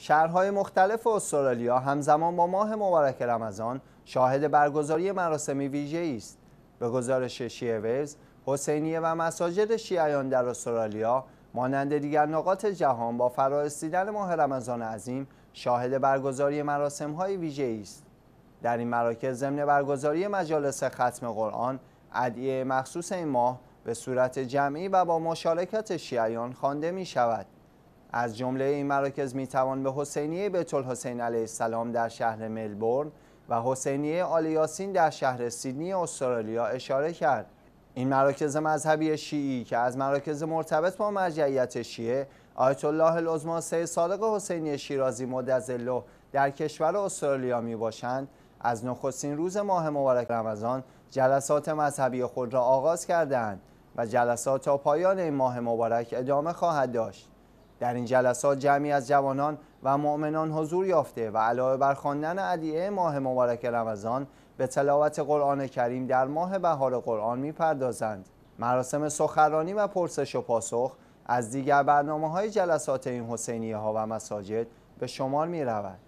شهرهای مختلف استرالیا همزمان با ماه مبارک رمضان شاهد برگزاری مراسمی ویژه است. به گزارش ویز، حسینیه و مساجد شیعیان در استرالیا مانند دیگر نقاط جهان با فرارسیدن ماه رمضان عظیم شاهد برگزاری مراسم های ویژه است. در این مراکز ضمن برگزاری مجالس ختم قرآن ادعیه مخصوص این ماه به صورت جمعی و با مشارکت شیعیان خوانده می شود. از جمله این مراکز می توان به حسینیه بیت حسین علیه السلام در شهر ملبورن و حسینیه آلیاسین در شهر سیدنی استرالیا اشاره کرد این مراکز مذهبی شیعی که از مراکز مرتبط با مرجعیت شیعه آیت الله العظما سید صادق حسینی شیرازی مدظله در کشور استرالیا می باشند از نخستین روز ماه مبارک رمضان جلسات مذهبی خود را آغاز کردند و جلسات تا پایان این ماه مبارک ادامه خواهد داشت در این جلسات جمعی از جوانان و مؤمنان حضور یافته و علاوه بر خواندن ادعیه ماه مبارک رمضان به تلاوت قرآن کریم در ماه بهار قرآن میپردازند مراسم سخرانی و پرسش و پاسخ از دیگر برنامه های جلسات این حسینیه ها و مساجد به شمار می